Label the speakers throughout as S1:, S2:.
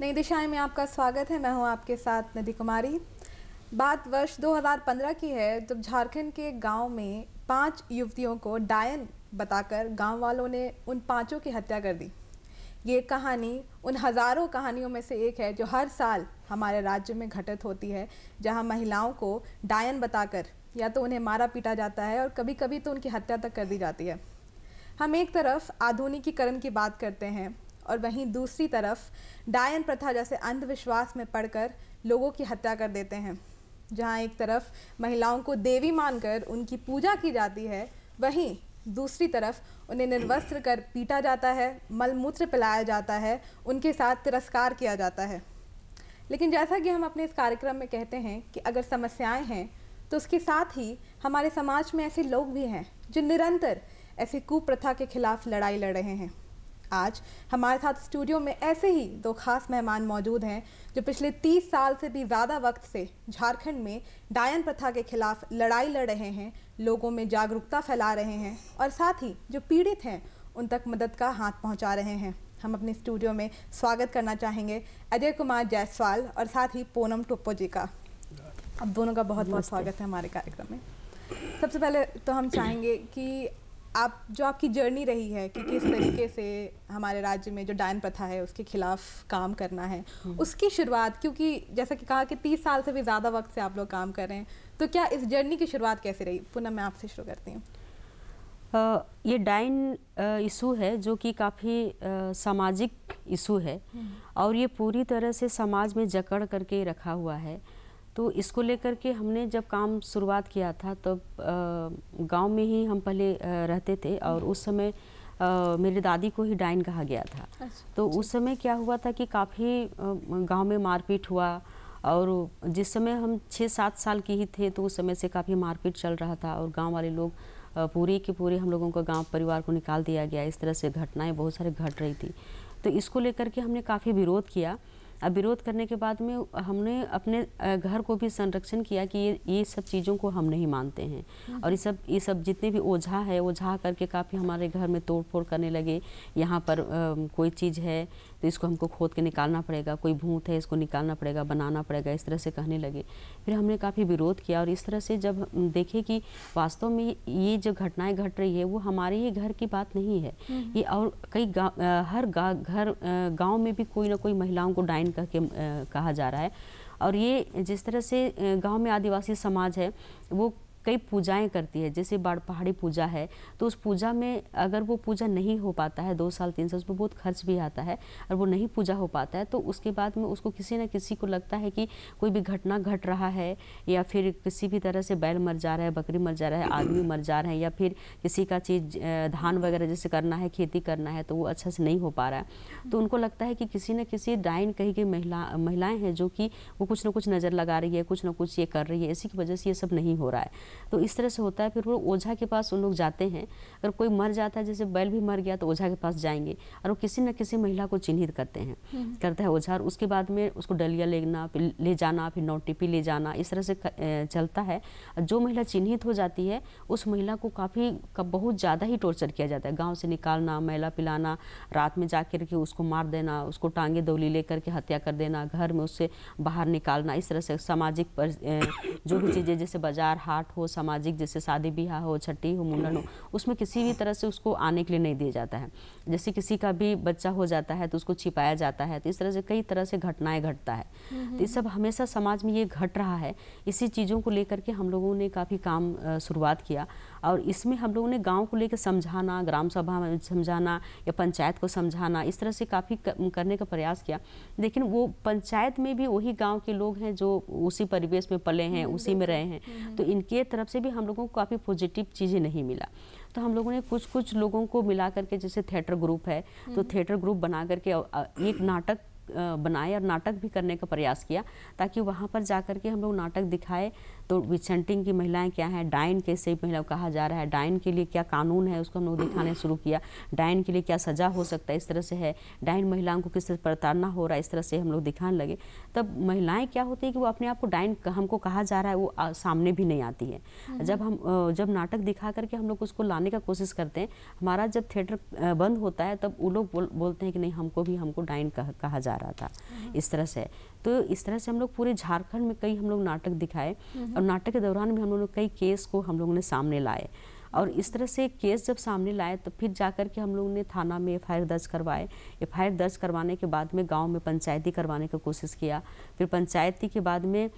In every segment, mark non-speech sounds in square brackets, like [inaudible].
S1: नई दिशाएं में आपका स्वागत है मैं हूं आपके साथ नदी कुमारी बात वर्ष 2015 की है जब झारखंड के गांव में पांच युवतियों को डायन बताकर गांव वालों ने उन पांचों की हत्या कर दी ये कहानी उन हज़ारों कहानियों में से एक है जो हर साल हमारे राज्य में घटित होती है जहां महिलाओं को डायन बताकर या तो उन्हें मारा पीटा जाता है और कभी कभी तो उनकी हत्या तक कर दी जाती है हम एक तरफ आधुनिकीकरण की बात करते हैं और वहीं दूसरी तरफ डायन प्रथा जैसे अंधविश्वास में पढ़कर लोगों की हत्या कर देते हैं जहां एक तरफ महिलाओं को देवी मानकर उनकी पूजा की जाती है वहीं दूसरी तरफ उन्हें निर्वस्त्र कर पीटा जाता है मलमूत्र पिलाया जाता है उनके साथ तिरस्कार किया जाता है लेकिन जैसा कि हम अपने इस कार्यक्रम में कहते हैं कि अगर समस्याएं हैं तो उसके साथ ही हमारे समाज में ऐसे लोग भी हैं जो निरंतर ऐसे कुप्रथा के खिलाफ लड़ाई लड़ रहे हैं आज हमारे साथ स्टूडियो में ऐसे ही दो खास मेहमान मौजूद हैं जो पिछले तीस साल से भी ज़्यादा वक्त से झारखंड में डायन प्रथा के खिलाफ लड़ाई लड़ रहे हैं लोगों में जागरूकता फैला रहे हैं और साथ ही जो पीड़ित हैं उन तक मदद का हाथ पहुँचा रहे हैं हम अपने स्टूडियो में स्वागत करना चाहेंगे अजय कुमार जायसवाल और साथ ही पूनम टोप्पो जी का अब दोनों का बहुत बहुत स्वागत है हमारे कार्यक्रम में सबसे पहले तो हम चाहेंगे कि आप जो आपकी जर्नी रही है कि किस तरीके से हमारे राज्य में जो डायन प्रथा है उसके खिलाफ काम करना है हम्म। उसकी शुरुआत क्योंकि जैसा कि कहा कि तीस साल से भी ज़्यादा वक्त से आप लोग काम कर रहे हैं तो क्या इस जर्नी की शुरुआत कैसे रही पुनः मैं आपसे शुरू करती हूँ
S2: ये डाइन इशू है जो कि काफ़ी सामाजिक इशू है हम्म। और ये पूरी तरह से समाज में जकड़ करके रखा हुआ है तो इसको लेकर के हमने जब काम शुरुआत किया था तब तो गांव में ही हम पहले रहते थे और उस समय मेरी दादी को ही डाइन कहा गया था अच्छा, तो अच्छा। उस समय क्या हुआ था कि काफ़ी गांव में मारपीट हुआ और जिस समय हम छः सात साल के ही थे तो उस समय से काफ़ी मारपीट चल रहा था और गांव वाले लोग पूरे के पूरे हम लोगों को गांव परिवार को निकाल दिया गया इस तरह से घटनाएं बहुत सारी घट रही थी तो इसको लेकर के हमने काफ़ी विरोध किया अब विरोध करने के बाद में हमने अपने घर को भी संरक्षण किया कि ये ये सब चीज़ों को हम नहीं मानते हैं हम्म। और ये सब ये सब जितने भी ओझा है ओझा करके काफ़ी हमारे घर में तोड़फोड़ करने लगे यहाँ पर आ, कोई चीज़ है तो इसको हमको खोद के निकालना पड़ेगा कोई भूत है इसको निकालना पड़ेगा बनाना पड़ेगा इस तरह से कहने लगे फिर हमने काफ़ी विरोध किया और इस तरह से जब देखे कि वास्तव में ये जो घटनाएं घट रही है वो हमारे ही घर की बात नहीं है हम्म। ये और कई गा, हर गा, घर गाँव में भी कोई ना कोई महिलाओं को डाइन अध्ययन कह के कहा जा रहा है और ये जिस तरह से गांव में आदिवासी समाज है वो कई पूजाएं करती है जैसे बाढ़ पहाड़ी पूजा है तो उस पूजा में अगर वो पूजा नहीं हो पाता है दो साल तीन साल उसमें बहुत खर्च भी आता है और वो नहीं पूजा हो पाता है तो उसके बाद में उसको किसी ना किसी को लगता है कि कोई भी घटना घट रहा है या फिर किसी भी तरह से बैल मर जा रहा है बकरी मर जा रहा है आदमी मर जा रहे हैं या फिर किसी का चीज़ धान वगैरह जैसे करना है खेती करना है तो वो अच्छा से नहीं हो पा रहा है तो उनको लगता है कि किसी न किसी डाइन कही गई महिला महिलाएं हैं जो कि वो कुछ ना कुछ नज़र लगा रही है कुछ ना कुछ ये कर रही है इसी की वजह से ये सब नहीं हो रहा है तो इस तरह से होता है फिर वो ओझा के पास उन लोग जाते हैं अगर कोई मर जाता है जैसे बैल भी मर गया तो ओझा के पास जाएंगे और वो किसी न किसी महिला को चिन्हित करते हैं हम्म। करता है ओझा और उसके बाद में उसको डलिया लेना फिर ले जाना फिर टिपी ले जाना इस तरह से चलता है जो महिला चिन्हित हो जाती है उस महिला को काफ़ी बहुत ज़्यादा ही टॉर्चर किया जाता है गाँव से निकालना मैला पिलाना रात में जा करके के उसको मार देना उसको टांगे दौली ले करके हत्या कर देना घर में उससे बाहर निकालना इस तरह से सामाजिक जो भी चीज़ें जैसे बाजार हाट हो सामाजिक जैसे शादी ब्याह हो छठी हो मुंडन हो उसमें किसी भी तरह से उसको आने के लिए नहीं दिया जाता है जैसे किसी का भी बच्चा हो जाता है तो उसको छिपाया जाता है तो इस तरह से कई तरह से घटनाएं घटता है तो इस सब हमेशा समाज में ये घट रहा है इसी चीज़ों को लेकर के हम लोगों ने काफ़ी काम शुरुआत किया और इसमें हम लोगों ने गाँव को लेकर समझाना ग्राम सभा में समझाना या पंचायत को समझाना इस तरह से काफ़ी करने का प्रयास किया लेकिन वो पंचायत में भी वही गाँव के लोग हैं जो उसी परिवेश में पले हैं हम्म, उसी में रहे हैं हम्म, हम्म। तो इनके तरफ से भी हम लोगों को काफ़ी पॉजिटिव चीज़ें नहीं मिला तो हम लोगों ने कुछ कुछ लोगों को मिला करके जैसे थिएटर ग्रुप है तो थिएटर ग्रुप बना करके एक नाटक बनाए और नाटक भी करने का प्रयास किया ताकि वहाँ पर जा के हम लोग नाटक दिखाए तो विचंटिंग की महिलाएं क्या है डाइन कैसे महिला कहा जा रहा है डाइन के लिए क्या कानून है उसको हम लोग दिखाने शुरू किया डाइन के लिए क्या सज़ा हो सकता है इस तरह से है डाइन महिलाओं को किस तरह प्रताड़ना हो रहा है इस तरह से हम लोग दिखाने लगे तब महिलाएं क्या होती है कि वो अपने आप को डाइन हमको कहा जा रहा है वो सामने भी नहीं आती है हम्म। जब हम जब नाटक दिखा करके हम लोग उसको लाने का कोशिश करते हैं हमारा जब थिएटर बंद होता है तब वो लोग बोल, बोलते हैं कि नहीं हमको भी हमको डाइन कहा जा रहा था हम्म। इस तरह से तो इस तरह से हम लोग पूरे झारखंड में कई हम लोग नाटक दिखाए हम्म। और नाटक के दौरान भी हम लोगों ने कई केस को हम लोगों ने सामने लाए और इस तरह से केस जब सामने लाए तो फिर जा कर के हम लोगों ने थाना में एफ दर्ज करवाए एफ दर्ज करवाने के बाद में गांव में पंचायती करवाने की कोशिश किया फिर पंचायती के बाद में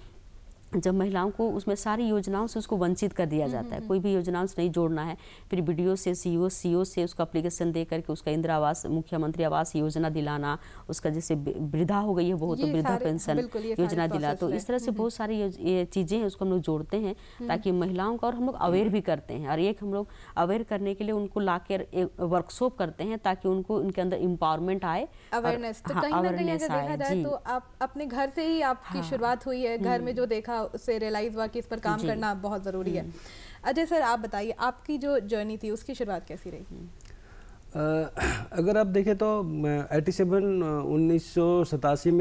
S2: जब महिलाओं को उसमें सारी योजनाओं से उसको वंचित कर दिया हम्म, जाता है हम्म, कोई हम्म। भी योजनाओं से नहीं जोड़ना है फिर बी से सी सीओ से उसको अप्लीकेशन दे करके उसका इंदिरा आवास मुख्यमंत्री आवास योजना दिलाना उसका जैसे वृद्धा हो गई है बहुत तो वृद्धा पेंशन योजना दिला तो इस तरह से बहुत सारी चीज़ें हैं उसको हम लोग जोड़ते हैं ताकि महिलाओं का और हम लोग अवेयर भी करते हैं और एक हम लोग अवेयर करने के लिए उनको ला वर्कशॉप करते हैं ताकि उनको उनके अंदर इम्पावरमेंट आए अवेयरनेस तो हाँ, अवेयरनेस आए तो
S1: आप अपने घर से ही आपकी हाँ। शुरुआत हुई है घर में जो देखा उससे रियलाइज़ हुआ कि इस पर काम करना बहुत ज़रूरी है हम्म। अजय अच्छा सर आप बताइए आपकी जो जर्नी थी उसकी शुरुआत कैसी रही हम्म।
S3: अगर आप देखें तो एटी सेवन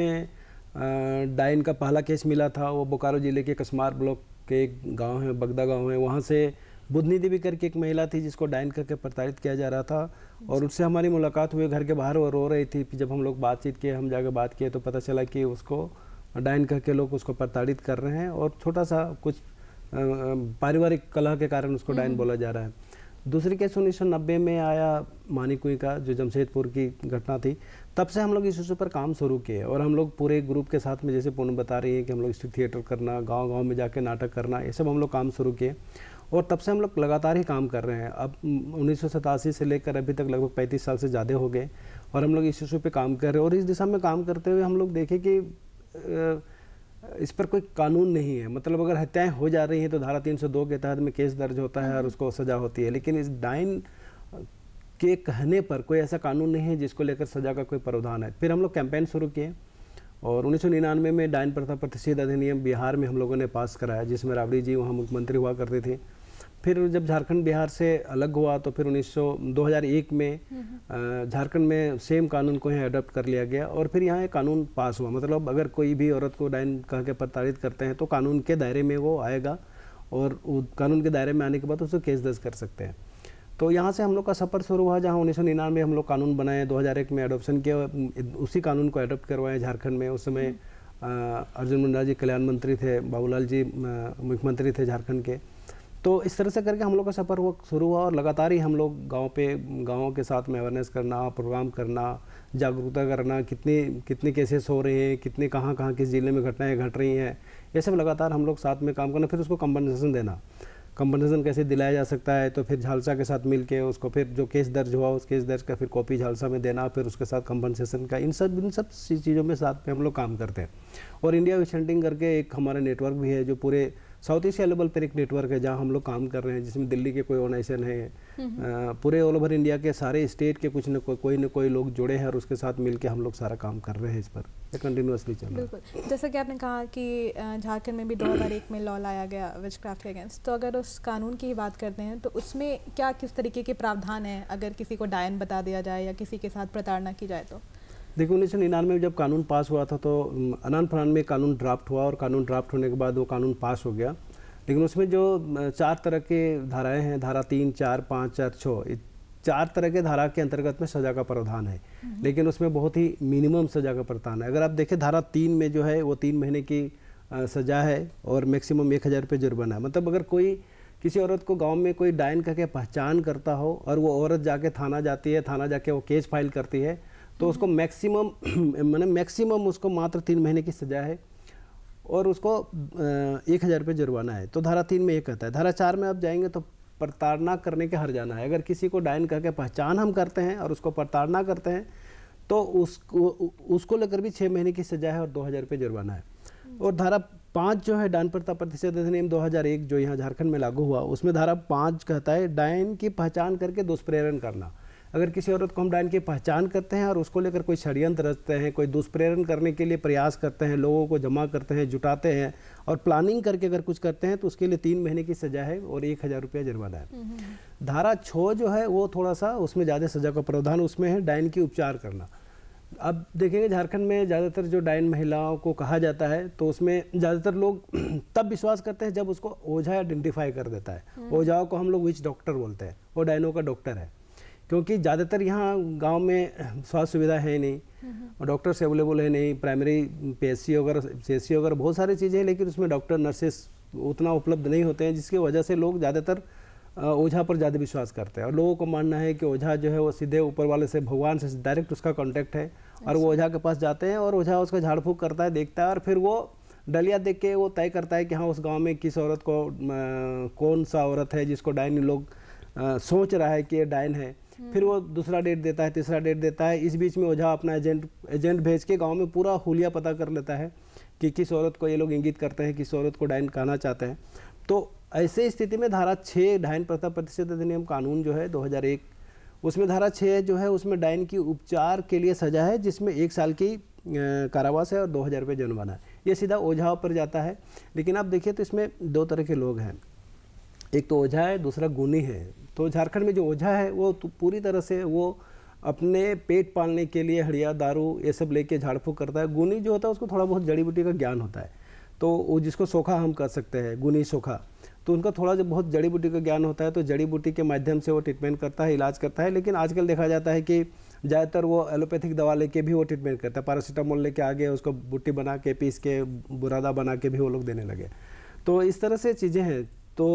S3: में डाइन का पहला केस मिला था वो बोकारो ज़िले के कस्मार ब्लॉक के एक गाँव है बगदा गांव है वहाँ से बुधनी देवी करके एक महिला थी जिसको डाइन करके प्रताड़ित किया जा रहा था और उससे हमारी मुलाकात हुई घर के बाहर वो रो रही थी जब हम लोग बातचीत किए हम जाकर बात किए तो पता चला कि उसको डाइन कह के लोग उसको प्रताड़ित कर रहे हैं और छोटा सा कुछ पारिवारिक कलह के कारण उसको डाइन हम्म। बोला जा रहा है दूसरी केस उन्नीस सौ नब्बे में आया मानिकुई का जो जमशेदपुर की घटना थी तब से हम लोग इस इशू पर काम शुरू किए और हम लोग पूरे ग्रुप के साथ में जैसे पूनम बता रही है कि हम लोग स्ट्रीट थिएटर करना गांव गांव में जाके नाटक करना ये सब हम लोग काम शुरू किए और तब से हम लोग लगातार ही काम कर रहे हैं अब उन्नीस से लेकर अभी तक लगभग पैंतीस साल से ज़्यादा हो गए और हम लोग इस इशू पर काम कर रहे हैं और इस दिशा में काम करते हुए हम लोग देखें कि इस पर कोई कानून नहीं है मतलब अगर हत्याएं हो जा रही हैं तो धारा 302 के तहत में केस दर्ज होता है और उसको सजा होती है लेकिन इस डाइन के कहने पर कोई ऐसा कानून नहीं है जिसको लेकर सजा का कोई प्रावधान है फिर हम लोग कैंपेन शुरू किए और उन्नीस में डाइन प्रथा प्रतिषेध अधिनियम बिहार में हम लोगों ने पास कराया जिसमें राबड़ी जी वहाँ मुख्यमंत्री हुआ करते थे फिर जब झारखंड बिहार से अलग हुआ तो फिर 1900 2001 में हम्म। झारखंड में सेम कानून को यहाँ अडोप्ट कर लिया गया और फिर यहाँ कानून पास हुआ मतलब अगर कोई भी औरत को डाइन कह के प्रताड़ित करते हैं तो कानून के दायरे में वो आएगा और कानून के दायरे में आने के बाद उसको केस दर्ज कर सकते हैं तो यहाँ से हम लोग का सफ़र शुरू हुआ जहाँ उन्नीस सौ निन्यानवे हम लोग कानून बनाए 2001 में एडोप्शन किया उसी कानून को एडोप्ट करवाए झारखंड में उस समय हम्म। अर्जुन मुंडा जी कल्याण मंत्री थे बाबूलाल जी मुख्यमंत्री थे झारखंड के तो इस तरह से करके हम लोग का सफ़र वो शुरू हुआ और लगातार ही हम लोग गांव पे गाँव के साथ में अवेयरनेस करना प्रोग्राम करना जागरूकता करना कितने कितने केसेस हो रहे हैं कितने कहाँ कहाँ किस ज़िले में घटनाएँ घट रही हैं ये सब लगातार हम लोग साथ में काम करना फिर उसको कम्पनसेशन देना कंपनसेशन कैसे दिलाया जा सकता है तो फिर झालसा के साथ मिल के उसको फिर जो केस दर्ज हुआ उस केस दर्ज का फिर कॉपी झालसा में देना फिर उसके साथ कंपनसेशन का इन सब इन सब चीज़ों में साथ में हम लोग काम करते हैं और इंडिया विशेंटिंग करके एक हमारा नेटवर्क भी है जो पूरे साउथ एशिया लेवल पर एक नेटवर्क है जहाँ हम लोग काम कर रहे हैं जिसमें दिल्ली के कोई ऑर्गेनाइजेशन है पूरे ऑल ओवर इंडिया के सारे स्टेट के कुछ न को, कोई न कोई लोग जुड़े हैं और उसके साथ मिलकर हम लोग सारा काम कर रहे हैं इस पर कंटिन्यूसली चल
S1: रहा है जैसे कि आपने कहा कि झारखंड में भी दो हज़ार एक में लॉ लाया गया विच क्राफ्ट के अगेंस्ट तो अगर उस कानून की बात करते हैं तो उसमें क्या किस तरीके के प्रावधान हैं अगर किसी को डायन बता दिया जाए या किसी के साथ प्रताड़ना की जाए तो
S3: देखिए उन्नीस सौ निन्यानवे में जब कानून पास हुआ था तो अनान फनान में कानून ड्राफ्ट हुआ और कानून ड्राफ्ट होने के बाद वो कानून पास हो गया लेकिन उसमें जो चार तरह के धाराएं हैं धारा तीन चार पाँच चार छः चार तरह के धारा के अंतर्गत में सजा का प्रावधान है हम्म। लेकिन उसमें बहुत ही मिनिमम सजा का प्रावधान है अगर आप देखें धारा तीन में जो है वो तीन महीने की सजा है और मैक्सिमम एक हज़ार रुपये जुर्माना है मतलब अगर कोई किसी औरत को गांव में कोई डायन करके पहचान करता हो और वो औरत जाके थाना जाती है थाना जाके वो केस फाइल करती है तो उसको मैक्सिमम [clears throat] मैंने मैक्सिमम उसको मात्र तीन महीने की सजा है और उसको एक हज़ार रुपये जुर्माना है तो धारा तीन में ये कहता है धारा चार में आप जाएंगे तो प्रताड़ना करने के हर जाना है अगर किसी को डायन करके पहचान हम करते हैं और उसको प्रताड़ना करते हैं तो उसको उसको लेकर भी छः महीने की सजा है और दो हज़ार रुपये जुर्माना है और धारा पाँच जो है डायन प्रता प्रतिशत अधिनियम एक जो यहाँ झारखंड में लागू हुआ उसमें धारा पाँच कहता है डायन की पहचान करके दुष्प्रेरण करना अगर किसी औरत को हम डाइन की पहचान करते हैं और उसको लेकर कोई षडयंत्र रचते हैं कोई दुष्प्रेरण करने के लिए प्रयास करते हैं लोगों को जमा करते हैं जुटाते हैं और प्लानिंग करके अगर कुछ करते हैं तो उसके लिए तीन महीने की सजा है और एक हज़ार रुपया जुर्माना है हम्म, हम्म, हम्म। धारा छः जो है वो थोड़ा सा उसमें ज़्यादा सजा का प्रावधान उसमें है डाइन की उपचार करना अब देखेंगे झारखंड में ज़्यादातर जो डाइन महिलाओं को कहा जाता है तो उसमें ज़्यादातर लोग [clears throat] तब विश्वास करते हैं जब उसको ओझा आइडेंटिफाई कर देता है ओझाओं को हम लोग विच डॉक्टर बोलते हैं वो डाइनों का डॉक्टर है क्योंकि ज़्यादातर यहाँ गांव में स्वास्थ्य सुविधा है नहीं और डॉक्टर्स अवेलेबल है नहीं प्राइमरी पी वगैरह सी वगैरह बहुत सारी चीज़ें हैं लेकिन उसमें डॉक्टर नर्सेस उतना उपलब्ध नहीं होते हैं जिसकी वजह से लोग ज़्यादातर ओझा पर ज़्यादा विश्वास करते हैं और लोगों को मानना है कि ओझा जो है वो सीधे ऊपर वाले से भगवान से डायरेक्ट उसका कॉन्टैक्ट है और वो अच्छा। ओझा के पास जाते हैं और ओझा उसका झाड़ करता है देखता है और फिर वो डलिया देख के वो तय करता है कि हाँ उस गांव में किस औरत को आ, कौन सा औरत है जिसको डायन लोग आ, सोच रहा है कि ये डायन है हम्म। फिर वो दूसरा डेट देता है तीसरा डेट देता है इस बीच में ओझा अपना एजेंट एजेंट भेज के गाँव में पूरा हुलिया पता कर लेता है कि किस औरत को ये लोग इंगित करते हैं किस औरत को डाइन कहना चाहते हैं तो ऐसे स्थिति में धारा छः डाइन प्रथा प्रतिशत अधिनियम कानून जो है दो उसमें धारा छः जो है उसमें डाइन की उपचार के लिए सजा है जिसमें एक साल की कारावास है और दो हज़ार रुपये जुर्माना है ये सीधा ओझा पर जाता है लेकिन आप देखिए तो इसमें दो तरह के लोग हैं एक तो ओझा है दूसरा गुनी है तो झारखंड में जो ओझा है वो तो पूरी तरह से वो अपने पेट पालने के लिए हड़िया दारू ये सब लेके झाड़फूक करता है गुनी जो होता है उसको थोड़ा बहुत जड़ी बूटी का ज्ञान होता है तो वो जिसको सोखा हम कर सकते हैं गुनी सोखा तो उनका थोड़ा जो बहुत जड़ी बूटी का ज्ञान होता है तो जड़ी बूटी के माध्यम से वो ट्रीटमेंट करता है इलाज करता है लेकिन आजकल देखा जाता है कि ज़्यादातर वो एलोपैथिक दवा लेके भी वो ट्रीटमेंट करता है पैरासीटामोल लेके आगे उसको बुट्टी बना के पीस के बुरादा बना के भी वो लोग देने लगे तो इस तरह से चीज़ें हैं तो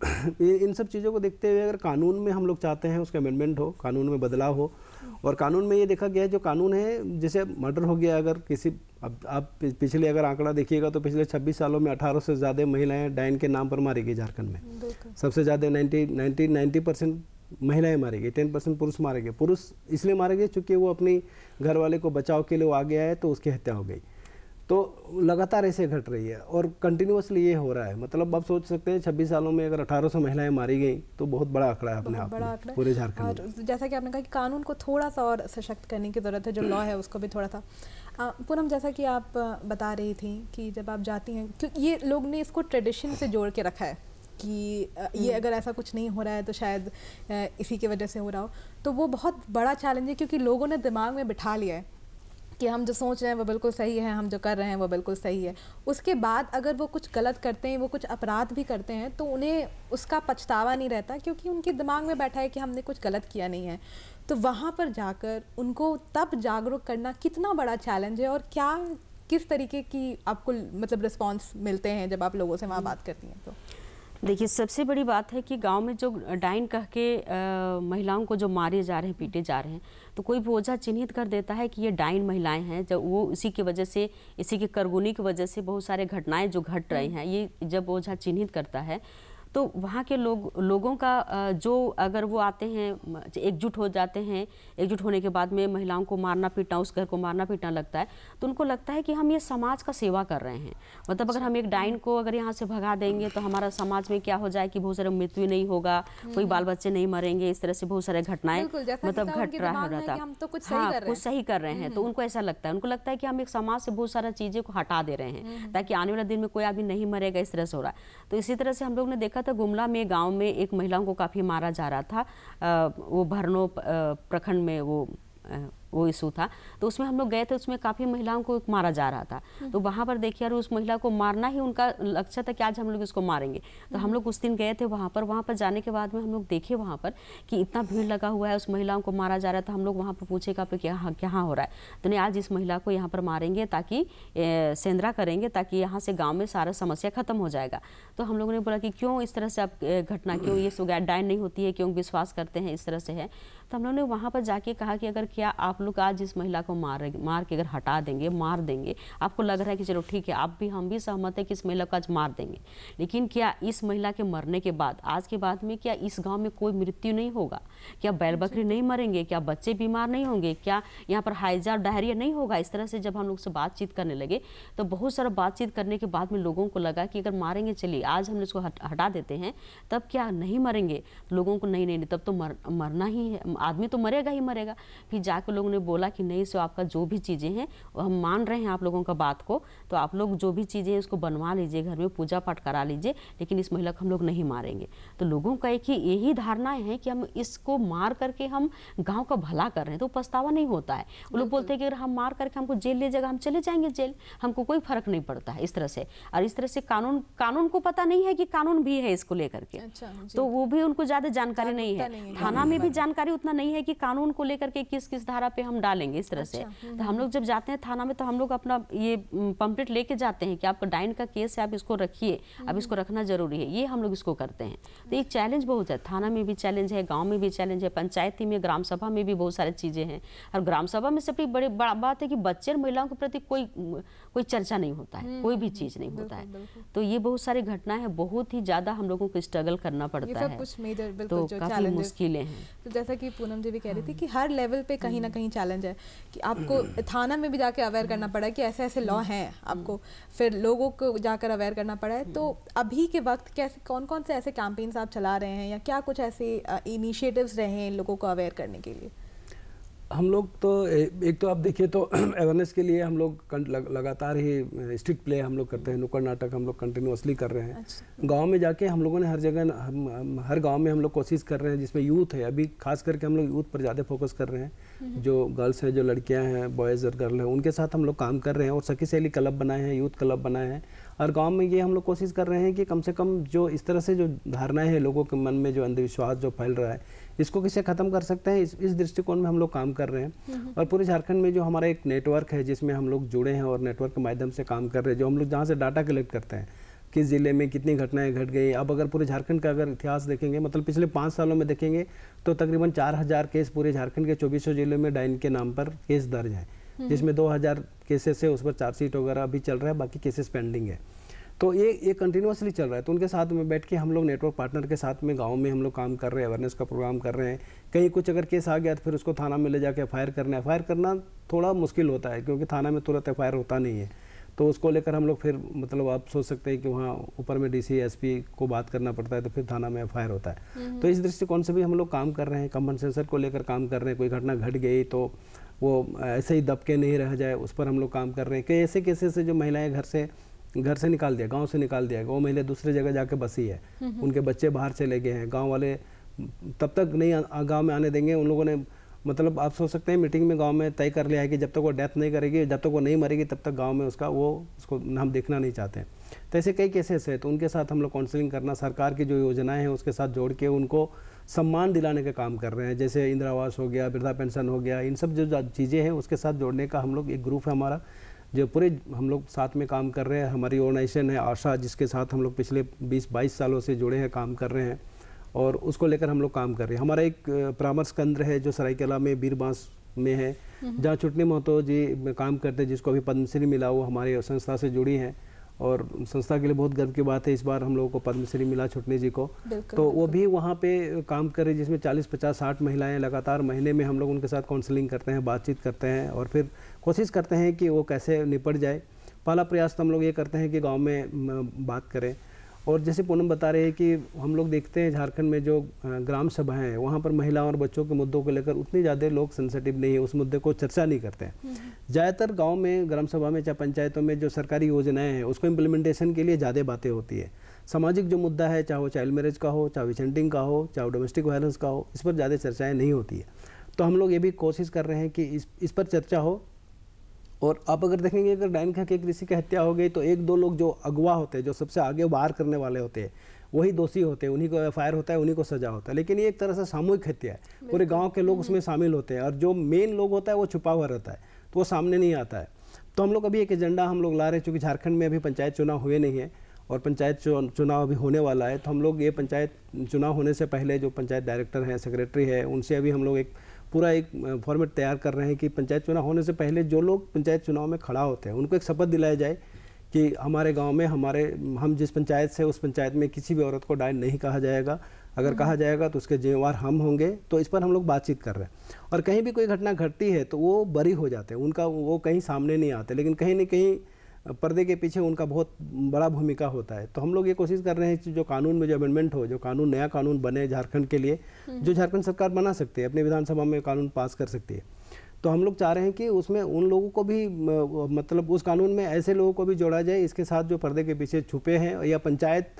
S3: [coughs] इन सब चीज़ों को देखते हुए अगर कानून में हम लोग चाहते हैं उसका अमेंडमेंट हो कानून में बदलाव हो और कानून में ये देखा गया है जो कानून है जैसे मर्डर हो गया अगर किसी अब आप पिछले अगर आंकड़ा देखिएगा तो पिछले 26 सालों में 18 से ज़्यादा महिलाएं डाइन के नाम पर मारी गई झारखंड में सबसे ज़्यादा 90 90 90 परसेंट महिलाएं मारी गई टेन परसेंट पुरुष मारे गए पुरुष इसलिए मारे गए चूँकि वो अपने घर वाले को बचाव के लिए वो गया है तो उसकी हत्या हो गई तो लगातार ऐसे घट रही है और कंटिन्यूसली ये हो रहा है मतलब आप सोच सकते हैं छब्बीस सालों में अगर अठारह सौ महिलाएं मारी गई तो बहुत बड़ा आंकड़ा है अपने आप में पूरे झारखंड
S1: में जैसा कि आपने कहा कि कानून को थोड़ा सा और सशक्त करने की ज़रूरत है जो लॉ है उसको भी थोड़ा सा पूनम जैसा कि आप बता रही थी कि जब आप जाती हैं क्योंकि ये लोग ने इसको ट्रेडिशन से जोड़ के रखा है कि ये हम्म। अगर ऐसा कुछ नहीं हो रहा है तो शायद इसी की वजह से हो रहा हो तो वो बहुत बड़ा चैलेंज है क्योंकि लोगों ने दिमाग में बिठा लिया है कि हम जो सोच रहे हैं वो बिल्कुल सही है हम जो कर रहे हैं वो बिल्कुल सही है उसके बाद अगर वो कुछ गलत करते हैं वो कुछ अपराध भी करते हैं तो उन्हें उसका पछतावा नहीं रहता क्योंकि उनके दिमाग में बैठा है कि हमने कुछ गलत किया नहीं है तो वहाँ पर जाकर उनको तब जागरूक करना कितना बड़ा चैलेंज है और क्या किस तरीके की आपको मतलब रिस्पॉन्स मिलते हैं जब आप लोगों से वहाँ हम्म। बात करती हैं तो
S2: देखिए सबसे बड़ी बात है कि गांव में जो डाइन कह के महिलाओं को जो मारे जा रहे हैं पीटे जा रहे हैं तो कोई भी ओझा चिन्हित कर देता है कि ये डाइन महिलाएं हैं जब वो इसी की वजह से इसी के करगुनी की वजह से बहुत सारे घटनाएं जो घट रही हैं ये जब ओझा चिन्हित करता है तो वहाँ के लोग लोगों का जो अगर वो आते हैं एकजुट हो जाते हैं एकजुट होने के बाद में महिलाओं को मारना पीटना उस घर को मारना पीटना लगता है तो उनको लगता है कि हम ये समाज का सेवा कर रहे हैं मतलब अगर हम एक डाइन को अगर यहाँ से भगा देंगे तो हमारा समाज में क्या हो जाए कि बहुत सारे मृत्यु नहीं होगा कोई हम्म। बाल बच्चे नहीं मरेंगे इस तरह से बहुत सारे घटनाएं मतलब घट रहा रहता तो
S1: हाँ कुछ सही
S2: कर रहे हैं तो हम्म। उनको ऐसा लगता है उनको लगता है कि हम एक समाज से बहुत सारा चीज़ें को हटा दे रहे हैं हम्म। ताकि आने वाले दिन में कोई आदमी नहीं मरेगा इस तरह से हो रहा है तो इसी तरह से हम लोग ने देखा देखा था गुमला में गांव में एक महिलाओं को काफ़ी मारा जा रहा था आ, वो भरनो प्रखंड में वो वो इशू था तो उसमें हम लोग गए थे उसमें काफ़ी महिलाओं को मारा जा रहा था हम्म। तो वहाँ पर देखिए यार उस महिला को मारना ही उनका लक्ष्य था कि आज हम लोग इसको मारेंगे तो हम हम्म। लोग उस दिन गए थे वहाँ पर वहाँ पर जाने के बाद में हम लोग देखे वहाँ पर कि इतना भीड़ लगा हुआ है उस महिलाओं को मारा जा रहा है तो हम लोग वहाँ पर पूछे कि क्या हो रहा है तो नहीं आज इस महिला को यहाँ पर मारेंगे ताकि सेंद्रा करेंगे ताकि यहाँ से गाँव में सारा समस्या ख़त्म हो जाएगा तो हम लोगों ने बोला कि क्यों इस तरह से आप घटना क्यों ये डायन नहीं होती है क्यों विश्वास करते हैं इस तरह से है तो हम लोगों ने वहाँ पर जाके कहा कि अगर क्या आप लोग आज इस महिला को मार मार के अगर हटा देंगे मार देंगे आपको लग रहा है कि चलो ठीक है आप भी हम भी सहमत हैं कि इस महिला को आज मार देंगे लेकिन क्या इस महिला के मरने के बाद आज के बाद में क्या इस गाँव में कोई मृत्यु नहीं होगा क्या बैल बकरी नहीं मरेंगे क्या बच्चे बीमार नहीं होंगे क्या यहाँ पर हाइजा डायरिया नहीं होगा इस तरह से जब हम लोग से बातचीत करने लगे तो बहुत सारा बातचीत करने के बाद में लोगों को लगा कि अगर मारेंगे चलिए आज हम इसको हटा देते हैं तब क्या नहीं मरेंगे लोगों को नहीं नहीं, नहीं तब तो मर, मरना ही है आदमी तो मरेगा ही मरेगा फिर जाकर लोगों ने बोला कि नहीं सो आपका जो भी चीज़ें हैं वो हम मान रहे हैं आप लोगों का बात को तो आप लोग जो भी चीज़ें हैं उसको बनवा लीजिए घर में पूजा पाठ करा लीजिए लेकिन इस महिला को हम लोग नहीं मारेंगे तो लोगों का एक ही यही धारणाएँ हैं कि हम इसको मार करके हम गाँव का भला कर रहे हैं तो पछतावा नहीं होता है वो लोग बोलते हैं कि अगर हम मार करके हमको जेल ले जाएगा हम चले जाएंगे जेल हमको कोई फर्क नहीं पड़ता है इस तरह से और इस तरह से कानून कानून को पता नहीं है कि कानून भी है इसको लेकर के अच्छा, तो वो भी उनको ज़्यादा जानकारी नहीं है थाना में भी जानकारी उतना इतना नहीं है कि कानून को लेकर के किस किस धारा पे हम डालेंगे इस तरह अच्छा, से हम्म, तो हम हम्म। लोग जब जाते हैं थाना में तो हम लोग अपना ये पंपलेट लेके जाते हैं कि आपका डाइन का केस है आप इसको रखिए अब हम्म। इसको रखना जरूरी है ये हम लोग इसको करते हैं तो एक चैलेंज अच्छा। बहुत है थाना में भी चैलेंज है गाँव में भी चैलेंज है पंचायती में ग्राम सभा में भी बहुत सारी चीज़ें हैं और ग्राम सभा में सबसे बड़ी बड़ा बात है कि बच्चे और महिलाओं के प्रति कोई कोई चर्चा नहीं होता है कोई भी चीज़ नहीं होता है तो ये बहुत सारी घटनाएं हैं बहुत ही ज़्यादा हम लोगों को स्ट्रगल करना पड़ता
S1: है तो काफ़ी मुश्किलें हैं तो जैसा कि पूनम जी भी कह रही थी हाँ। कि हर लेवल पे कहीं ना हम्म। कहीं चैलेंज है कि आपको हम्म। थाना में भी जाके अवेयर करना पड़ा कि ऐसे ऐसे लॉ हम्म। हैं आपको फिर लोगों को जाकर अवेयर करना पड़ा है तो अभी के वक्त कैसे कौन कौन से ऐसे कैंपेन्स आप चला रहे हैं या क्या कुछ ऐसे इनिशिएटिव्स रहे हैं लोगों को अवेयर करने के लिए
S3: हम लोग तो एक तो आप देखिए तो अवेयरनेस [clears throat] के लिए हम लोग लगातार ही स्ट्रिक्ट प्ले हम लोग करते हैं नुक्कड़ नाटक हम लोग कंटिन्यूसली कर रहे हैं अच्छा। गांव में जाके हम लोगों ने हर जगह हम, हर गांव में हम लोग कोशिश कर रहे हैं जिसमें यूथ है अभी खास करके हम लोग यूथ पर ज़्यादा फोकस कर रहे हैं हम्म। जो गर्ल्स हैं जो लड़कियाँ हैं बॉयज़ और गर्ल हैं उनके साथ हम लोग काम कर रहे हैं और सखी सहेली क्लब बनाए हैं यूथ क्लब बनाए हैं और गाँव में ये हम लोग कोशिश कर रहे हैं कि कम से कम जो इस तरह से जो धारणाएँ हैं लोगों के मन में जो अंधविश्वास जो फैल रहा है इसको किसे ख़त्म कर सकते हैं इस इस दृष्टिकोण में हम लोग काम कर रहे हैं और पूरे झारखंड में जो हमारा एक नेटवर्क है जिसमें हम लोग जुड़े हैं और नेटवर्क के माध्यम से काम कर रहे हैं जो हम लोग जहाँ से डाटा कलेक्ट करते हैं किस ज़िले में कितनी घटनाएं घट गई अब अगर पूरे झारखंड का अगर इतिहास देखेंगे मतलब पिछले पाँच सालों में देखेंगे तो तकरीबन चार हज़ार केस पूरे झारखंड के चौबीसों जिले में डाइन के नाम पर केस दर्ज
S1: हैं जिसमें
S3: दो हज़ार केसेस है उस पर चार्जशीट वगैरह अभी चल रहा है बाकी केसेस पेंडिंग है तो ये ये कंटिन्यूसली चल रहा है तो उनके साथ में बैठ के हम लोग नेटवर्क पार्टनर के साथ में गाँव में हम लोग काम कर रहे हैं अवेयरनेस का प्रोग्राम कर रहे हैं कहीं कुछ अगर केस आ गया तो फिर उसको थाना में ले जाके एफ करना एफ करना थोड़ा मुश्किल होता है क्योंकि थाना में तुरंत एफ होता नहीं है तो उसको लेकर हम लोग फिर मतलब आप सोच सकते हैं कि वहाँ ऊपर में डीसी एसपी को बात करना पड़ता है तो फिर थाना में एफ होता है हम्म। तो इस दृष्टिकोण से भी हम लोग काम कर रहे हैं कंपनसेंसर को लेकर काम कर रहे हैं कोई घटना घट गई तो वो ऐसे ही दबके नहीं रह जाए उस पर हम लोग काम कर रहे हैं कि ऐसे केसेस से जो महिलाएं घर से घर से निकाल दिया गांव से निकाल दिया वो महिला दूसरे जगह जाके बसी है हम्म, हम्म। उनके बच्चे बाहर चले गए हैं गांव वाले तब तक नहीं गांव में आने देंगे उन लोगों ने मतलब आप सोच सकते हैं मीटिंग में गांव में तय कर लिया है कि जब तक वो डेथ नहीं करेगी जब तक वो नहीं मरेगी तब तक गाँव में उसका वो उसको हम देखना नहीं चाहते हैं तो ऐसे कई केसेस हैं तो उनके साथ हम लोग काउंसलिंग करना सरकार की जो योजनाएँ हैं उसके साथ जोड़ के उनको सम्मान दिलाने का काम कर रहे हैं जैसे इंदिरा आवास हो गया वृद्धा पेंशन हो गया इन सब जो चीज़ें हैं उसके साथ जोड़ने का हम लोग एक ग्रुप है हमारा जो पूरे हम लोग साथ में काम कर रहे हैं हमारी ऑर्गेनाइजेशन है आशा जिसके साथ हम लोग पिछले 20-22 सालों से जुड़े हैं काम कर रहे हैं और उसको लेकर हम लोग काम कर रहे हैं हमारा एक परामर्श केंद्र है जो सरायकेला में बीरबांस में है हम्म। जहाँ छुटनी महतो जी काम करते हैं जिसको अभी पद्मश्री मिला वो हमारे संस्था से जुड़ी हैं और संस्था के लिए बहुत गर्व की बात है इस बार हम लोगों को पद्मश्री मिला छुटनी जी को तो वो भी वहाँ पे काम कर रहे जिसमें 40 50 60 महिलाएं लगातार महीने में हम लोग उनके साथ काउंसलिंग करते हैं बातचीत करते हैं और फिर कोशिश करते हैं कि वो कैसे निपट जाए पहला प्रयास तो हम लोग ये करते हैं कि गाँव में बात करें और जैसे पूनम बता रहे हैं कि हम लोग देखते हैं झारखंड में जो ग्राम सभा हैं वहाँ पर महिलाओं और बच्चों के मुद्दों को लेकर उतनी ज़्यादा लोग सेंसिटिव नहीं है उस मुद्दे को चर्चा नहीं करते हैं हम्म। ज़्यादातर गांव में ग्राम सभा में चाहे पंचायतों में जो सरकारी योजनाएं हैं उसको इम्प्लीमेंटेशन के लिए ज़्यादा बातें होती है सामाजिक जो मुद्दा है चाहे वो चाइल्ड मैरिज का हो चाहे विचेंटिंग का हो चाहे डोमेस्टिक वायलेंस का हो इस पर ज़्यादा चर्चाएँ नहीं होती है तो हम लोग ये भी कोशिश कर रहे हैं कि इस इस पर चर्चा हो और आप अगर देखेंगे अगर डाइन खा के किसी की हत्या हो गई तो एक दो लोग जो अगवा होते हैं जो सबसे आगे बाहर करने वाले होते हैं वही दोषी होते हैं उन्हीं को एफ होता है उन्हीं को सजा होता है लेकिन ये एक तरह से सामूहिक हत्या है पूरे गाँव के लोग हम्म। उसमें शामिल होते हैं और जो मेन लोग होता है वो छुपा हुआ रहता है तो वो सामने नहीं आता है तो हम लोग अभी एक एजेंडा हम लोग ला रहे चूँकि झारखंड में अभी पंचायत चुनाव हुए नहीं है और पंचायत चुनाव अभी होने वाला है तो हम लोग ये पंचायत चुनाव होने से पहले जो पंचायत डायरेक्टर हैं सेक्रेटरी है उनसे अभी हम लोग एक पूरा एक फॉर्मेट तैयार कर रहे हैं कि पंचायत चुनाव होने से पहले जो लोग पंचायत चुनाव में खड़ा होते हैं उनको एक शपथ दिलाया जाए कि हमारे गांव में हमारे हम जिस पंचायत से उस पंचायत में किसी भी औरत को डायन नहीं कहा जाएगा अगर कहा हम्म। जाएगा तो उसके जिम्मेवार हम होंगे तो इस पर हम लोग बातचीत कर रहे हैं और कहीं भी कोई घटना घटती है तो वो बरी हो जाते हैं उनका वो कहीं सामने नहीं आते लेकिन कहीं ना कहीं पर्दे के पीछे उनका बहुत बड़ा भूमिका होता है तो हम लोग ये कोशिश कर रहे हैं कि जो कानून में जो अमेंडमेंट हो जो कानून नया कानून बने झारखंड के लिए हम्म। जो झारखंड सरकार बना सकती है अपने विधानसभा में कानून पास कर सकती है तो हम लोग चाह रहे हैं कि उसमें उन लोगों को भी मतलब उस कानून में ऐसे लोगों को भी जोड़ा जाए इसके साथ जो पर्दे के पीछे छुपे हैं या पंचायत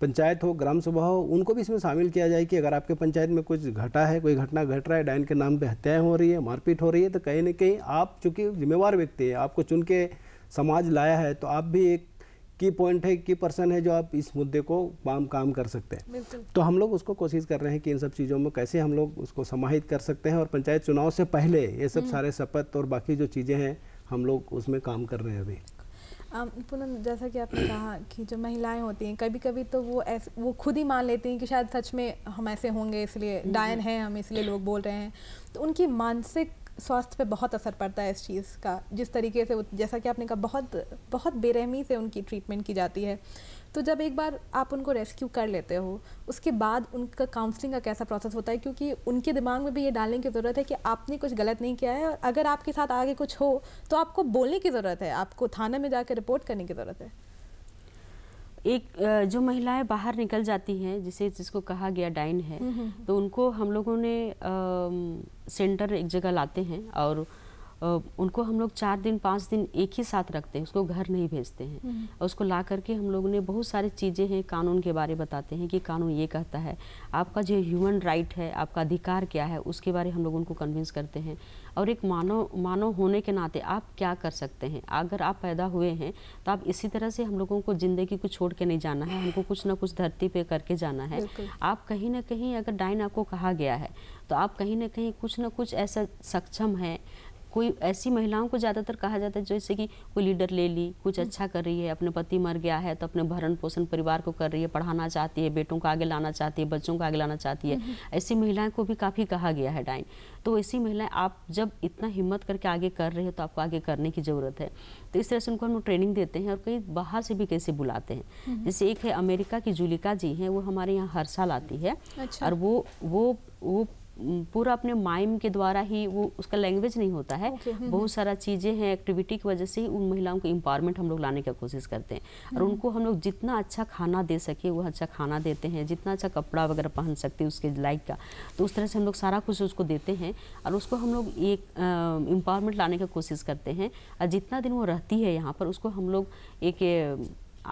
S3: पंचायत हो ग्राम सभा हो उनको भी इसमें शामिल किया जाए कि अगर आपके पंचायत में कुछ घटा है कोई घटना घट रहा है डाइन के नाम पे हत्याएं हो रही है मारपीट हो रही है तो कहीं ना कहीं आप चूंकि जिम्मेवार व्यक्ति है आपको चुन के समाज लाया है तो आप भी एक की पॉइंट है की पर्सन है जो आप इस मुद्दे को काम काम कर सकते हैं तो हम लोग उसको कोशिश कर रहे हैं कि इन सब चीज़ों में कैसे हम लोग उसको समाहित कर सकते हैं और पंचायत चुनाव से पहले ये सब हम्म। सारे शपथ और बाकी जो चीज़ें हैं हम लोग उसमें काम कर रहे हैं अभी
S1: पूनम जैसा कि आपने कहा कि जो महिलाएं होती हैं कभी कभी तो वो ऐसे वो खुद ही मान लेती हैं कि शायद सच में हम ऐसे होंगे इसलिए हम्म, डायन हम्म। हैं हम इसलिए लोग बोल रहे हैं तो उनकी मानसिक स्वास्थ्य पे बहुत असर पड़ता है इस चीज़ का जिस तरीके से जैसा कि आपने कहा बहुत बहुत बेरहमी से उनकी ट्रीटमेंट की जाती है तो जब एक बार आप उनको रेस्क्यू कर लेते हो उसके बाद उनका काउंसलिंग का कैसा प्रोसेस होता है क्योंकि उनके दिमाग में भी ये डालने की ज़रूरत है कि आपने कुछ गलत नहीं किया है और अगर आपके साथ आगे कुछ हो तो आपको बोलने की ज़रूरत है आपको थाना में जाकर रिपोर्ट करने की ज़रूरत है
S2: एक जो महिलाएं बाहर निकल जाती हैं जिसे जिसको कहा गया डाइन है हम्म, हम्म, हम्म। तो उनको हम लोगों ने आ, सेंटर एक जगह लाते हैं और उनको हम लोग चार दिन पाँच दिन एक ही साथ रखते हैं उसको घर नहीं भेजते हैं हम्म। उसको ला करके हम लोग ने बहुत सारी चीज़ें हैं कानून के बारे बताते हैं कि कानून ये कहता है आपका जो ह्यूमन राइट है आपका अधिकार क्या है उसके बारे हम लोग उनको कन्विंस करते हैं और एक मानव मानव होने के नाते आप क्या कर सकते हैं अगर आप पैदा हुए हैं तो आप इसी तरह से हम लोगों को ज़िंदगी को छोड़ के नहीं जाना है हमको कुछ ना कुछ धरती पर करके जाना है आप कहीं ना कहीं अगर डाइन आपको कहा गया है तो आप कहीं ना कहीं कुछ ना कुछ ऐसा सक्षम है कोई ऐसी महिलाओं को ज़्यादातर कहा जाता है जैसे कि कोई लीडर ले ली कुछ अच्छा कर रही है अपने पति मर गया है तो अपने भरण पोषण परिवार को कर रही है पढ़ाना चाहती है बेटों को आगे लाना चाहती है बच्चों को आगे लाना चाहती है हम्म। ऐसी महिलाएं को भी काफ़ी कहा गया है डाइन तो ऐसी महिलाएं आप जब इतना हिम्मत करके आगे कर रहे हो तो आपको आगे करने की ज़रूरत है तो इस तरह से उनको हम ट्रेनिंग देते हैं और कई बाहर से भी कैसे बुलाते हैं हम्म। जैसे एक है अमेरिका की जुलिका जी हैं वो हमारे यहाँ हर साल आती है अच्छा। और वो वो वो पूरा अपने माइम के द्वारा ही वो उसका लैंग्वेज नहीं होता है okay. हम्म, बहुत हम्म। सारा चीज़ें हैं एक्टिविटी की वजह से ही उन महिलाओं को एम्पावरमेंट हम लोग लाने का कोशिश करते हैं और हम्म। उनको हम लोग जितना अच्छा खाना दे सके वो अच्छा खाना देते हैं जितना अच्छा कपड़ा वगैरह पहन सकते हैं उसके लाइक का तो उस तरह से हम लोग सारा कुछ उसको देते हैं और उसको हम लोग एक एम्पावरमेंट लाने का कोशिश करते हैं और जितना दिन वो रहती है यहाँ पर उसको हम लोग एक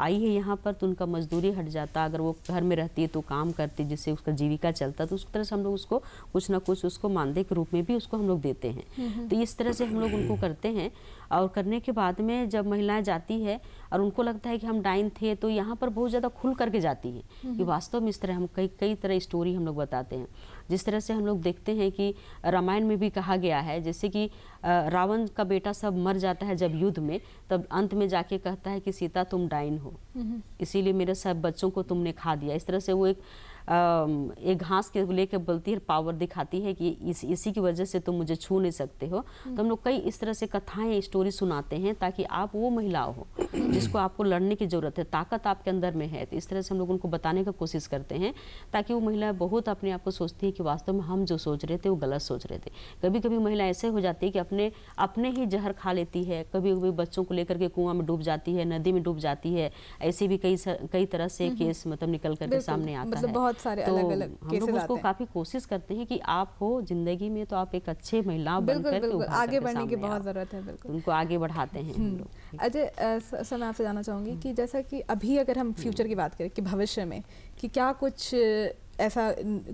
S2: आई है यहाँ पर तो उनका मजदूरी हट जाता अगर वो घर में रहती है तो काम करती जिससे उसका जीविका चलता तो उस तरह से हम लोग उसको कुछ ना कुछ उसको मानदेय के रूप में भी उसको हम लोग देते हैं हम्म, हम्म। तो इस तरह से हम लोग उनको करते हैं और करने के बाद में जब महिलाएं जाती है और उनको लगता है कि हम डाइन थे तो यहाँ पर बहुत ज़्यादा खुल करके जाती हैं कि हम्म। वास्तव में इस तरह हम कई कई तरह स्टोरी हम लोग बताते हैं जिस तरह से हम लोग देखते हैं कि रामायण में भी कहा गया है जैसे कि रावण का बेटा सब मर जाता है जब युद्ध में तब अंत में जाके कहता है कि सीता तुम डाइन हो हम्म। इसीलिए मेरे सब बच्चों को तुमने खा दिया इस तरह से वो एक एक घास के कर बोलती है पावर दिखाती है कि इस इसी की वजह से तुम मुझे छू नहीं सकते हो तो हम लोग कई इस तरह से कथाएं स्टोरी सुनाते हैं ताकि आप वो महिला हो [clears throat] जिसको आपको लड़ने की ज़रूरत है ताकत आपके अंदर में है तो इस तरह से हम लोग उनको बताने का कोशिश करते हैं ताकि वो महिला बहुत अपने आप को सोचती है कि वास्तव में हम जो सोच रहे थे वो गलत सोच रहे थे कभी कभी महिला ऐसे हो जाती है कि अपने अपने ही जहर खा लेती है कभी कभी बच्चों को लेकर के कुआं में डूब जाती है नदी में डूब जाती है ऐसे भी कई कई तरह से हम्म, हम्म। केस मतलब निकल करके सामने आता मतलब है बहुत बहुत सारे तो अलग अलग हम लोग उसको काफी कोशिश करते हैं कि आप हो जिंदगी में तो आप एक अच्छे महिला बिल्कुल बिल्कुल आगे बढ़ने की बहुत
S1: जरूरत है बिल्कुल
S2: उनको आगे बढ़ाते हैं हम्म।
S1: अजय सर मैं आपसे जानना चाहूंगी कि जैसा कि अभी अगर हम हम्म। फ्यूचर की बात करें कि भविष्य में कि क्या कुछ ऐसा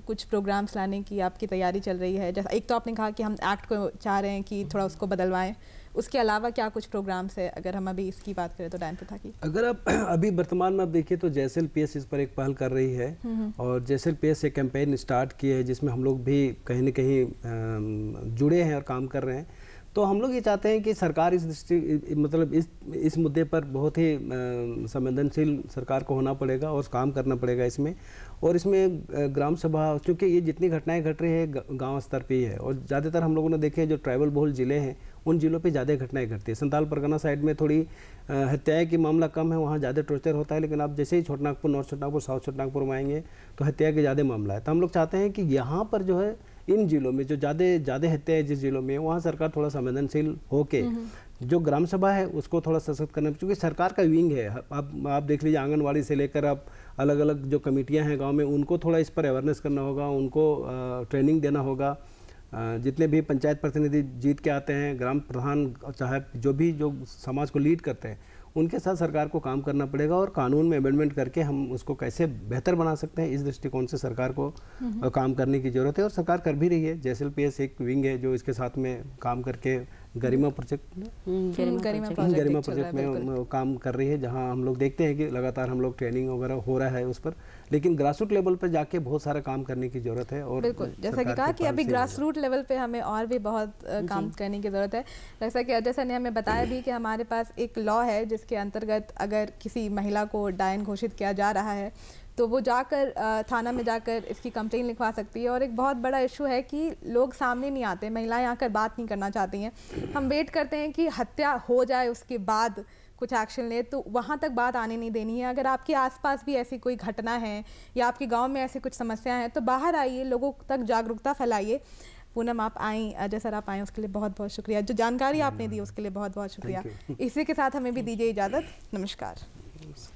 S1: कुछ प्रोग्राम्स लाने की आपकी तैयारी चल रही है जैसा एक तो आपने कहा कि हम एक्ट को चाह रहे हैं कि थोड़ा उसको बदलवाएं उसके अलावा क्या कुछ प्रोग्राम्स है अगर हम अभी इसकी बात करें तो डैन प्रथा की
S3: अगर आप [clears throat] अभी वर्तमान में आप देखिए तो जैसल पी इस पर एक पहल कर रही है हम्म, हम्म। और जैसल पी एस एक कैंपेन स्टार्ट किया है जिसमें हम लोग भी कहीं ना कहीं जुड़े हैं और काम कर रहे हैं तो हम लोग ये चाहते हैं कि सरकार इस दृष्टि मतलब इस इस मुद्दे पर बहुत ही संवेदनशील सरकार को होना पड़ेगा और काम करना पड़ेगा इसमें और इसमें ग्राम सभा क्योंकि ये जितनी घटनाएं घट रही है गांव स्तर पर ही है और ज़्यादातर हम लोगों ने देखे जो ट्राइबल बहुल ज़िले हैं उन जिलों पे ज़्यादा घटनाएं घटती है संताल परगना साइड में थोड़ी हत्याएं की मामला कम है वहाँ ज़्यादा टॉर्चर होता है लेकिन आप जैसे ही छोटनागपुर नॉर्थ छोटनागपुर साउथ छोटनागपुर में आएंगे तो हत्या के ज़्यादा मामला है तो हम लोग चाहते हैं कि यहाँ पर जो है इन जिलों में जो ज़्यादा ज़्यादा हत्याएं जिस जिलों में वहाँ सरकार थोड़ा संवेदनशील के हम्म, हम्म। जो ग्राम सभा है उसको थोड़ा सशक्त करना क्योंकि सरकार का विंग है आप आप देख लीजिए आंगनबाड़ी से लेकर आप अलग अलग जो कमेटियां हैं गांव में उनको थोड़ा इस पर अवेयरनेस करना होगा उनको ट्रेनिंग देना होगा जितने भी पंचायत प्रतिनिधि जीत के आते हैं ग्राम प्रधान चाहे जो भी जो समाज को लीड करते हैं उनके साथ सरकार को काम करना पड़ेगा और कानून में अमेंडमेंट करके हम उसको कैसे बेहतर बना सकते हैं इस दृष्टिकोण से सरकार को हम्म। काम करने की ज़रूरत है और सरकार कर भी रही है जैसे एक विंग है जो इसके साथ में काम करके गरिमा प्रोजेक्ट में हम्म, हम्म, गरिमा प्रोजेक्ट में काम कर रही है जहाँ हम लोग देखते हैं कि लगातार हम लोग ट्रेनिंग वगैरह हो रहा है उस पर लेकिन ग्रास रूट लेवल पर जाके बहुत सारा काम करने की जरूरत है और जैसा कि कहा कि अभी ग्रास
S1: रूट लेवल पे हमें और भी बहुत काम करने की ज़रूरत है जैसा कि अजय ने हमें बताया भी कि हमारे पास एक लॉ है जिसके अंतर्गत अगर किसी महिला को डायन घोषित किया जा रहा है तो वो जाकर थाना में जाकर इसकी कंप्लेन लिखवा सकती है और एक बहुत बड़ा इशू है कि लोग सामने नहीं आते महिलाएं आकर बात नहीं करना चाहती हैं हम वेट करते हैं कि हत्या हो जाए उसके बाद कुछ एक्शन ले तो वहाँ तक बात आने नहीं देनी है अगर आपके आसपास भी ऐसी कोई घटना है या आपके गांव में ऐसी कुछ समस्या है तो बाहर आइए लोगों तक जागरूकता फैलाइए पूनम आप आई अजय सर आप आए उसके लिए बहुत बहुत शुक्रिया जो जानकारी आपने दी उसके लिए बहुत बहुत शुक्रिया इसी के साथ हमें भी दीजिए इजाज़त नमस्कार